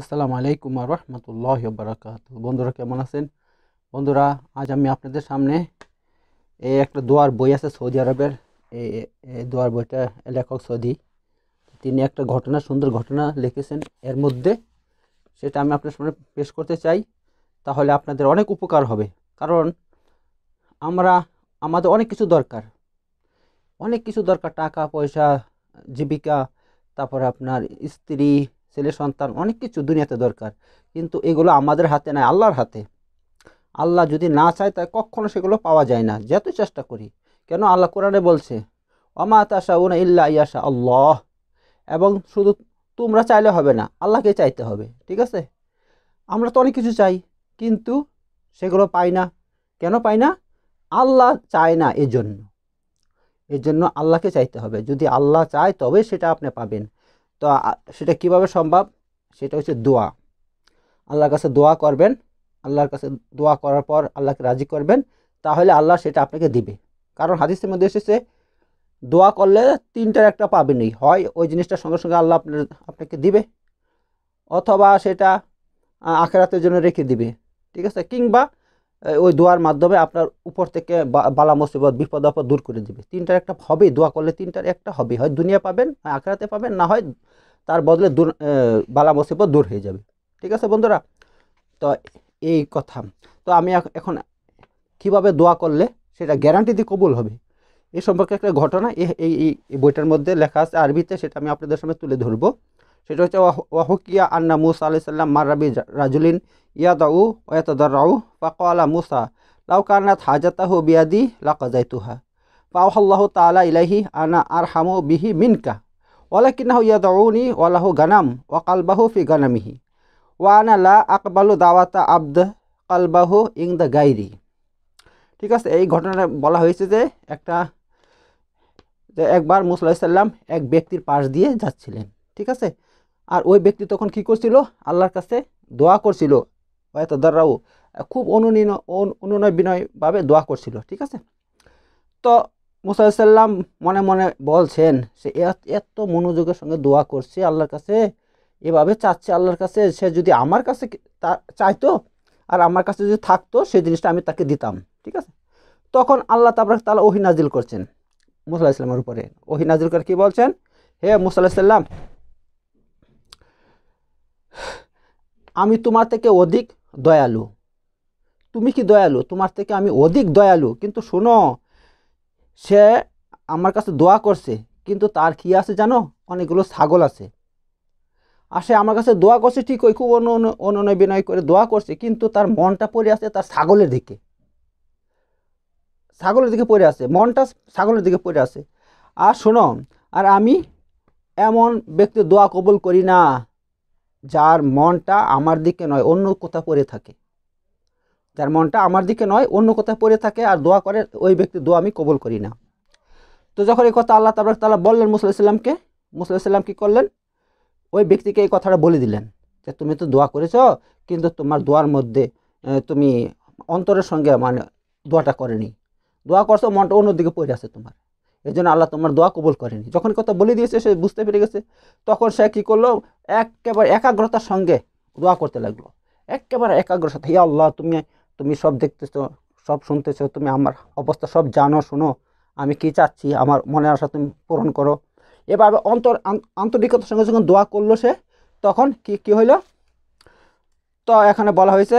আসসালামু আলাইকুম আর রহমতুল্লাহ বারাকাত বন্ধুরা কেমন আছেন বন্ধুরা আজ আমি আপনাদের সামনে এই একটা দোয়ার বই আছে সৌদি আরবের এই দোয়ার বইটা লেখক সৌদি তিনি একটা ঘটনা সুন্দর ঘটনা লিখেছেন এর মধ্যে সেটা আমি আপনার সামনে পেশ করতে চাই তাহলে আপনাদের অনেক উপকার হবে কারণ আমরা আমাদের অনেক কিছু দরকার অনেক কিছু দরকার টাকা পয়সা জীবিকা তারপরে আপনার স্ত্রী ছেলে সন্তান অনেক কিছু দুনিয়াতে দরকার কিন্তু এগুলো আমাদের হাতে নাই আল্লাহর হাতে আল্লাহ যদি না চায় তাই কখনো সেগুলো পাওয়া যায় না যত চেষ্টা করি কেন আল্লাহ কোরআনে বলছে অমা তাশা উনা ইল্লা ইয়াশা আল্লাহ এবং শুধু তোমরা চাইলে হবে না আল্লাহকে চাইতে হবে ঠিক আছে আমরা তো অনেক কিছু চাই কিন্তু সেগুলো পাই না কেন পাই না আল্লাহ চায় না এজন্য এর জন্য আল্লাহকে চাইতে হবে যদি আল্লাহ চায় তবে সেটা আপনি পাবেন তো সেটা কিভাবে সম্ভব সেটা হচ্ছে দোয়া আল্লাহর কাছে দোয়া করবেন আল্লাহর কাছে দোয়া করার পর আল্লাহকে রাজি করবেন তাহলে আল্লাহ সেটা আপনাকে দিবে কারণ হাদিসের মধ্যে এসেছে দোয়া করলে তিনটার একটা পাবেনই হয় ওই জিনিসটা সঙ্গে সঙ্গে আল্লাহ আপনার আপনাকে দিবে অথবা সেটা আখেরাতের জন্য রেখে দিবে ঠিক আছে কিংবা ওই দোয়ার মাধ্যমে আপনার উপর থেকে বালা মুসিবত বিপদ আপদ দূর করে দিবে তিনটার একটা হবেই দোয়া করলে তিনটার একটা হবে হয় দুনিয়া পাবেন হয় আখড়াতে পাবেন না হয় তার বদলে দূর বালা মুসিবত দূর হয়ে যাবে ঠিক আছে বন্ধুরা তো এই কথা তো আমি এখন কিভাবে দোয়া করলে সেটা গ্যারান্টি দিয়ে কবুল হবে এ সম্পর্কে একটা ঘটনা এই এই বইটার মধ্যে লেখা আছে আরবিতে সেটা আমি আপনাদের সামনে তুলে ধরবো সেটা হচ্ছে ওয়াহুকিয়া আন্না মুসা আলি সাল্লাম মারাবি রাজুলিন ইয়াদাউ ওয়াতাদারাউ আলা মুসা লাউ লাউকানাত হাজাতাহু বিয়াদি লাকাজাইতুহা ফাওহাল্লাহ তালা ইলাহি আনা আর হামু বিহি মিনকা ওয়ালাকিনাহু ইয়াদাউনি ওয়ালাহু গানাম ওয়াকালবাহু ফি গানামিহি আনা লা আকবালু দাওয়াতা আব্দ কালবাহু ইং দ্য গাইরি ঠিক আছে এই ঘটনাটা বলা হয়েছে যে একটা যে একবার মুসল্লাহ সাল্লাম এক ব্যক্তির পাশ দিয়ে যাচ্ছিলেন ঠিক আছে আর ওই ব্যক্তি তখন কি করছিল আল্লাহর কাছে দোয়া করছিল ওয়াতাদাররাও খুব অনুনীন অনুনয় বিনয়ভাবে দোয়া করছিল ঠিক আছে তো মুসাল্লাম মনে মনে বলছেন সে এত মনোযোগের সঙ্গে দোয়া করছে আল্লাহর কাছে এভাবে চাচ্ছে আল্লাহর কাছে সে যদি আমার কাছে চাইতো আর আমার কাছে যদি থাকতো সেই জিনিসটা আমি তাকে দিতাম ঠিক আছে তখন আল্লাহ তাবরাক তাহলে ওহিনাজিল করছেন মুসাল্লাহ ইসলামের উপরে ওহিনাজিল করে কী বলছেন হে মুসাল্লাহ সাল্লাম আমি তোমার থেকে অধিক দয়ালু তুমি কি দয়ালু তোমার থেকে আমি অধিক দয়ালু কিন্তু শোনো সে আমার কাছে দোয়া করছে কিন্তু তার কি আছে জানো অনেকগুলো ছাগল আছে আর সে আমার কাছে দোয়া করছে ঠিক ওই খুব অননয় বিনয় করে দোয়া করছে কিন্তু তার মনটা পড়ে আছে তার ছাগলের দিকে ছাগলের দিকে পড়ে আছে মনটা ছাগলের দিকে পড়ে আছে আর শোনো আর আমি এমন ব্যক্তি দোয়া কবুল করি না যার মনটা আমার দিকে নয় অন্য কোথাও পড়ে থাকে যার মনটা আমার দিকে নয় অন্য কোথাও পড়ে থাকে আর দোয়া করে ওই ব্যক্তি দোয়া আমি কবল করি না তো যখন এই কথা আল্লাহ তাবার তালা বললেন মুসলাইসাল্লামকে মুসলাইসাল্লাম কী করলেন ওই ব্যক্তিকে এই কথাটা বলে দিলেন যে তুমি তো দোয়া করেছ কিন্তু তোমার দোয়ার মধ্যে তুমি অন্তরের সঙ্গে মানে দোয়াটা করেনি দোয়া করছো মনটা অন্যদিকে পড়ে আছে তোমার এই জন্য আল্লাহ তোমার দোয়া কবুল করেনি যখন কথা বলে দিয়েছে সে বুঝতে পেরে গেছে তখন সে কী করলো একেবারে একাগ্রতার সঙ্গে দোয়া করতে লাগলো একেবারে একাগ্রতা হে আল্লাহ তুমি তুমি সব দেখতেছো সব শুনতেছো তুমি আমার অবস্থা সব জানো শোনো আমি কি চাচ্ছি আমার মনের আশা তুমি পূরণ করো এভাবে অন্তর আন্তরিকতার সঙ্গে যখন দোয়া করলো সে তখন কি কি হইল তো এখানে বলা হয়েছে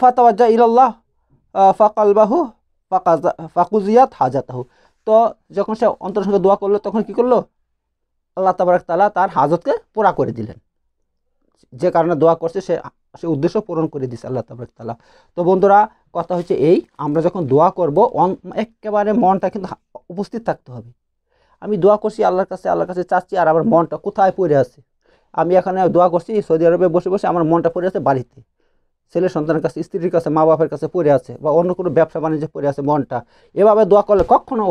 ফাতাওয়াজ্জা ইল্লাহ ফাকালবাহু ফাকা ফাকুজিয়াত হাজাতাহু তো যখন সে অন্তর সঙ্গে দোয়া করলো তখন কি করলো আল্লাহ তাবারক তালা তার হাজতকে পুরা করে দিলেন যে কারণে দোয়া করছে সে সে উদ্দেশ্য পূরণ করে দিছে আল্লাহ তাবারক তালা তো বন্ধুরা কথা হচ্ছে এই আমরা যখন দোয়া করব একেবারে মনটা কিন্তু উপস্থিত থাকতে হবে আমি দোয়া করছি আল্লাহর কাছে আল্লাহর কাছে চাচ্ছি আর আমার মনটা কোথায় পড়ে আছে আমি এখানে দোয়া করছি সৌদি আরবে বসে বসে আমার মনটা পড়ে আছে বাড়িতে ছেলে সন্তানের কাছে স্ত্রীর কাছে মা বাপের কাছে পড়ে আছে বা অন্য কোনো ব্যবসা বাণিজ্যে পড়ে আছে মনটা এভাবে দোয়া করলে কখনও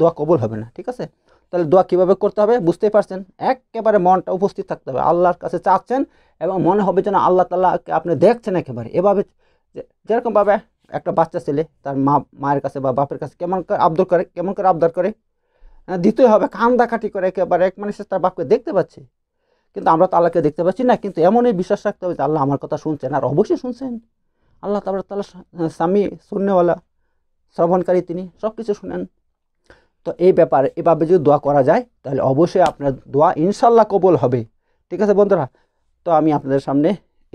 দোয়া কবল হবে না ঠিক আছে তাহলে দোয়া কীভাবে করতে হবে বুঝতেই পারছেন একেবারে মনটা উপস্থিত থাকতে হবে আল্লাহর কাছে চাচ্ছেন এবং মনে হবে যেন আল্লাহ তাল্লাহকে আপনি দেখছেন একেবারে এভাবে যেরকমভাবে একটা বাচ্চা ছেলে তার মা মায়ের কাছে বা বাপের কাছে কেমন করে আবদার করে কেমন করে আবদার করে হ্যাঁ, দ্বিতীয় হবে কান্দাকাটি করে একেবারে এক মানুষের তার বাপকে দেখতে পাচ্ছে কিন্তু আমরা তো আল্লাহকে দেখতে পাচ্ছি না কিন্তু এমনই বিশ্বাস রাখতে হবে যে আল্লাহ আমার কথা শুনছেন আর অবশ্যই শুনছেন আল্লাহ তাবার তাল্লাহ স্বামী শূন্যওয়ালা শ্রবণকারী তিনি সব কিছু শুনেন তো এই ব্যাপারে এভাবে যদি দোয়া করা যায় তাহলে অবশ্যই আপনার দোয়া ইনশাল্লাহ কবল হবে ঠিক আছে বন্ধুরা তো আমি আপনাদের সামনে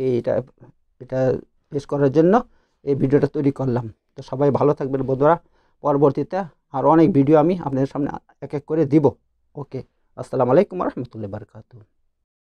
এইটা এটা পেশ করার জন্য এই ভিডিওটা তৈরি করলাম তো সবাই ভালো থাকবেন বন্ধুরা পরবর্তীতে আর অনেক ভিডিও আমি আপনাদের সামনে এক এক করে দিব ওকে আসসালামু আলাইকুম রহমতুল্লা বারকাতুল